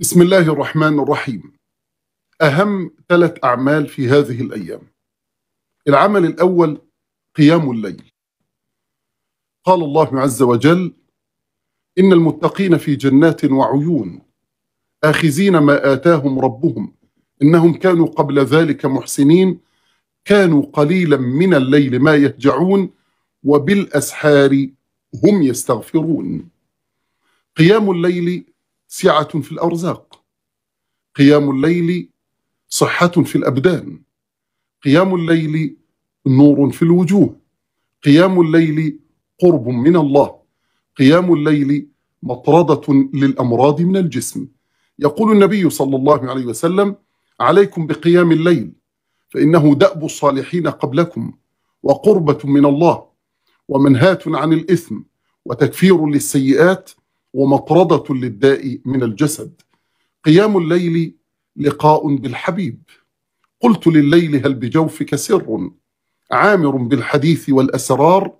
بسم الله الرحمن الرحيم أهم ثلاث أعمال في هذه الأيام العمل الأول قيام الليل قال الله عز وجل إن المتقين في جنات وعيون آخذين ما آتاهم ربهم إنهم كانوا قبل ذلك محسنين كانوا قليلا من الليل ما يهجعون وبالأسحار هم يستغفرون قيام الليل سعة في الأرزاق قيام الليل صحة في الأبدان قيام الليل نور في الوجوه قيام الليل قرب من الله قيام الليل مطردة للأمراض من الجسم يقول النبي صلى الله عليه وسلم عليكم بقيام الليل فإنه دأب الصالحين قبلكم وقربة من الله ومنهاة عن الإثم وتكفير للسيئات ومطردة للداء من الجسد قيام الليل لقاء بالحبيب قلت لليل هل بجوفك سر عامر بالحديث والأسرار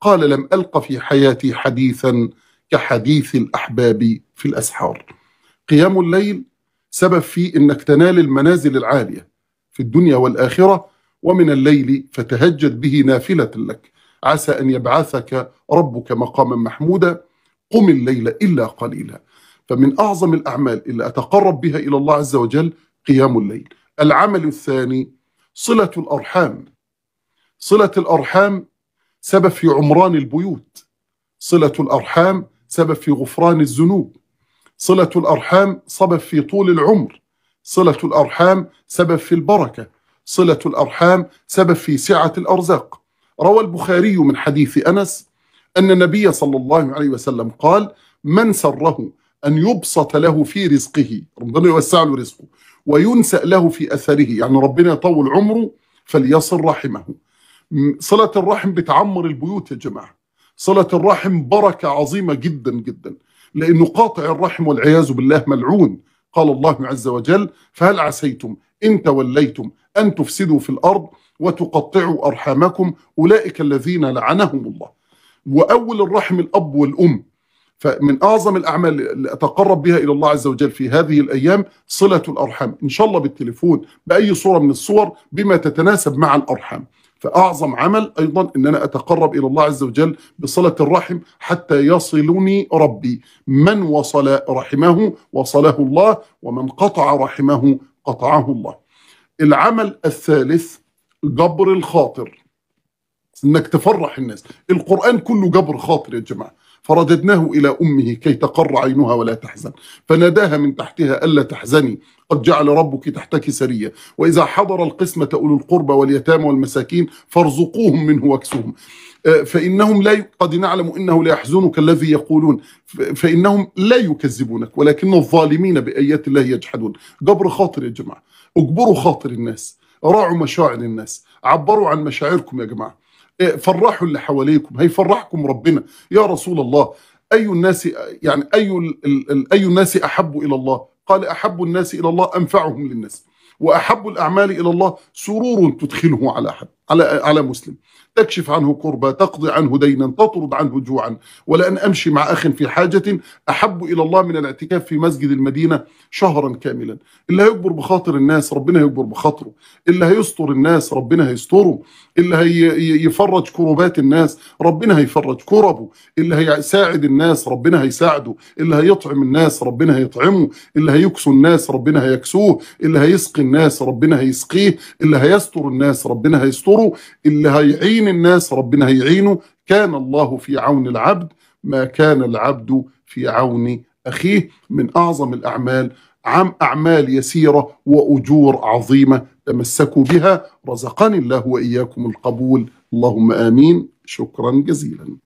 قال لم ألق في حياتي حديثا كحديث الأحباب في الأسحار قيام الليل سبب في أنك تنال المنازل العالية في الدنيا والآخرة ومن الليل فتهجد به نافلة لك عسى أن يبعثك ربك مقاما محمودا قم الليل إلا قليلا فمن أعظم الأعمال اللي أتقرب بها إلى الله عز وجل قيام الليل العمل الثاني صلة الأرحام صلة الأرحام سبب في عمران البيوت صلة الأرحام سبب في غفران الذنوب صلة الأرحام سبب في طول العمر صلة الأرحام سبب في البركة صلة الأرحام سبب في سعة الأرزاق روى البخاري من حديث أنس أن النبي صلى الله عليه وسلم قال من سره أن يبسط له في رزقه ربنا يوسع له رزقه وينسأ له في أثره يعني ربنا يطول عمره فليصل رحمه صلة الرحم بتعمر البيوت يا جماعة صلة الرحم بركة عظيمة جدا جدا لأنه قاطع الرحم والعياذ بالله ملعون قال الله عز وجل فهل عسيتم إن توليتم أن تفسدوا في الأرض وتقطعوا أرحامكم أولئك الذين لعنهم الله واول الرحم الاب والام فمن اعظم الاعمال اللي اتقرب بها الى الله عز وجل في هذه الايام صله الارحام ان شاء الله بالتليفون باي صوره من الصور بما تتناسب مع الارحام فاعظم عمل ايضا ان انا اتقرب الى الله عز وجل بصله الرحم حتى يصلني ربي من وصل رحمه وصله الله ومن قطع رحمه قطعه الله العمل الثالث جبر الخاطر انك تفرح الناس القرآن كله جبر خاطر يا جماعة فرددناه إلى أمه كي تقر عينها ولا تحزن فناداها من تحتها ألا تحزني قد جعل ربك تحتك سرية وإذا حضر القسمة أولو القربى واليتامى والمساكين فارزقوهم منه واكسوهم أه، فإنهم لا ي... قد نعلم إنه لا يحزنك الذي يقولون فإنهم لا يكذبونك ولكن الظالمين بآيات الله يجحدون جبر خاطر يا جماعة اجبروا خاطر الناس راعوا مشاعر الناس عبروا عن مشاعركم يا جماعه إيه، فرحوا اللي حواليكم هيفرحكم ربنا يا رسول الله أي الناس يعني أي أي الناس أحب إلى الله قال أحب الناس إلى الله أنفعهم للناس وأحب الأعمال إلى الله سرور تدخله على أحد على على مسلم تكشف عنه قربة تقضي عنه دينا تطرد عنه جوعا ولأن أمشي مع أخ في حاجة أحب إلى الله من الاعتكاف في مسجد المدينة شهرا كاملا اللي هيكبر بخاطر الناس ربنا هيكبر بخاطره اللي هيستر الناس ربنا هيستره اللي هيفرج كربات الناس ربنا هيفرج كربه اللي هيساعد الناس ربنا هيساعده اللي هيطعم الناس ربنا هيطعمه اللي هيكسو الناس ربنا هيكسوه اللي هيسقي الناس ربنا هيسقيه اللي هيستر الناس ربنا هيستره ينصره اللي هيعين الناس ربنا هيعينه كان الله في عون العبد ما كان العبد في عون أخيه من أعظم الأعمال عم أعمال يسيرة وأجور عظيمة تمسكوا بها رزقني الله وإياكم القبول اللهم آمين شكرا جزيلا